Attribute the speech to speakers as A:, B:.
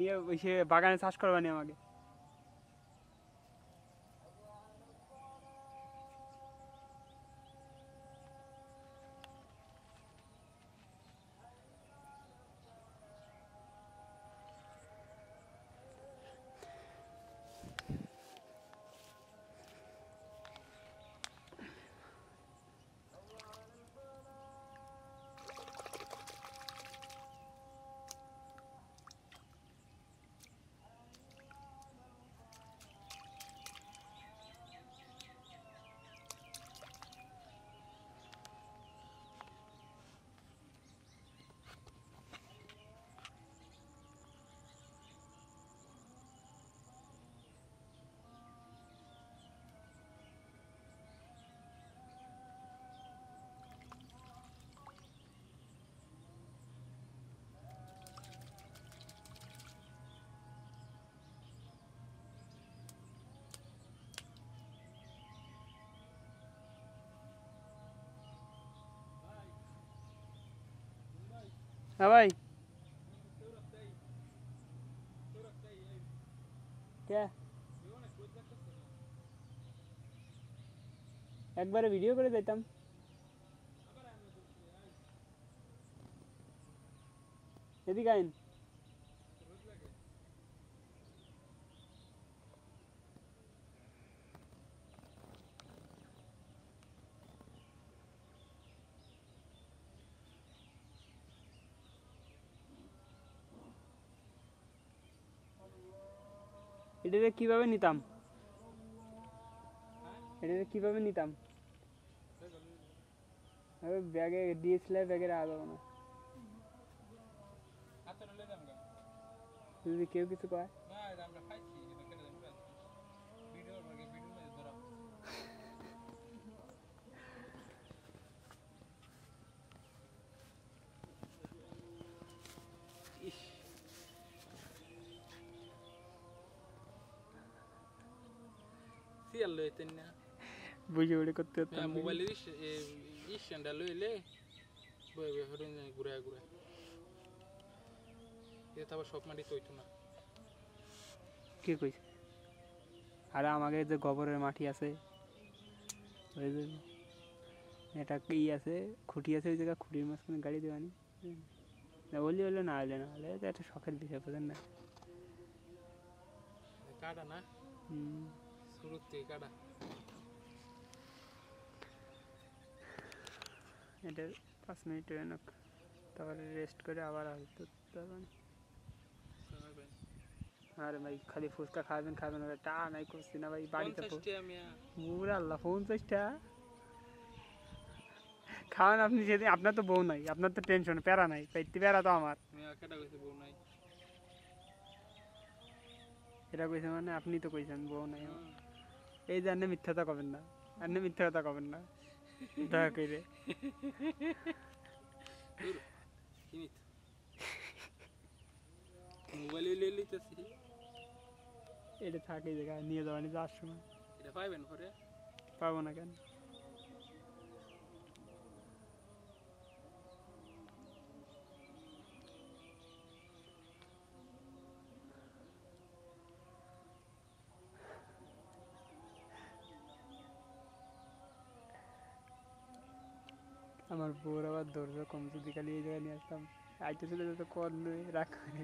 A: নিয়ে ওই সে বাগানে চাষ করবানি আমাকে है हाँ भाई क्या एक बार वीडियो कर देता हम यदि का এটাতে কিভাবে নিতাম এটাতে কিভাবে নিতাম ব্যাগে ডিএসএলআর ব্যাগে ব্যাগের আগাবো না যদি কেউ কিছু কয় আরে করতে আর আমাকে যে গোবরের মাটি আছে ওই এটা কি আছে খুঁটি আছে ওই জায়গা খুঁটির মাঝখানে গাড়ি দেওয়ানি না বললে না হলে না হলে এটা একটা শখের বিষয় বোঝেন না কাটা না হুম শুরুর থেকে কাটা এটা পাঁচ মিনিট এনক তারপরে রেস্ট করে আবার আসতে পারবেন আরে ভাই খালি ফুচকা খাবেন খাবেন টা নাই করছি না ভাই বাড়িতে বুড়া আল্লাহ ফোন চাষটা খাওয়ান আপনি সেদিন আপনার তো বউ নাই আপনার তো টেনশন প্যারা নাই পাইতে প্যারা তো আমার এটা কইছে মানে আপনি তো কইছেন বউ নাই আমার এই যে মিথ্যা কথা কবেন না আপনি মিথ্যা কথা কবেন না দয়া করে মোবাইল এটা থাকে জায়গায় নিয়ে যাওয়ানি যাওয়ার সময় এটা পাইবেন পরে পাবো না কেন আমার বউর আবার ধৈর্য কমজোর দিকালে এই জায়গায় নিয়ে আসতাম আইতে চলে যেত কর নয় রাগ করে